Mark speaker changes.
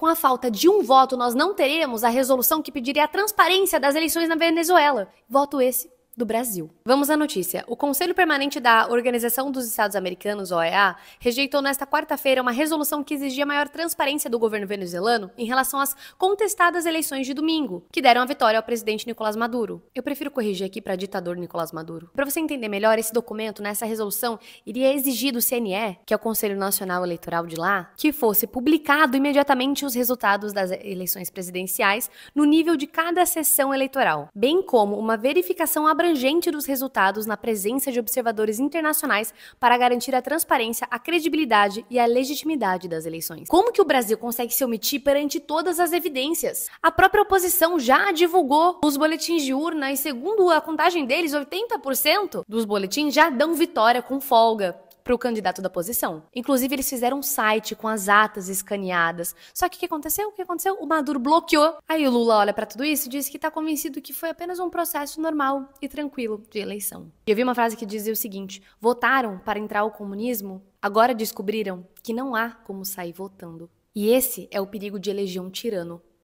Speaker 1: Com a falta de um voto, nós não teremos a resolução que pediria a transparência das eleições na Venezuela. Voto esse do Brasil. Vamos à notícia. O Conselho Permanente da Organização dos Estados Americanos, OEA, rejeitou nesta quarta-feira uma resolução que exigia maior transparência do governo venezuelano em relação às contestadas eleições de domingo, que deram a vitória ao presidente Nicolás Maduro. Eu prefiro corrigir aqui para ditador Nicolás Maduro. Para você entender melhor esse documento, nessa né, resolução iria exigir do CNE, que é o Conselho Nacional Eleitoral de lá, que fosse publicado imediatamente os resultados das eleições presidenciais no nível de cada sessão eleitoral, bem como uma verificação abrangente abrangente dos resultados na presença de observadores internacionais para garantir a transparência, a credibilidade e a legitimidade das eleições. Como que o Brasil consegue se omitir perante todas as evidências? A própria oposição já divulgou os boletins de urna e, segundo a contagem deles, 80% dos boletins já dão vitória com folga para o candidato da posição. Inclusive, eles fizeram um site com as atas escaneadas. Só que o que aconteceu? O que aconteceu? O Maduro bloqueou. Aí o Lula olha para tudo isso e diz que está convencido que foi apenas um processo normal e tranquilo de eleição. E eu vi uma frase que dizia o seguinte: votaram para entrar ao comunismo, agora descobriram que não há como sair votando. E esse é o perigo de eleger um tirano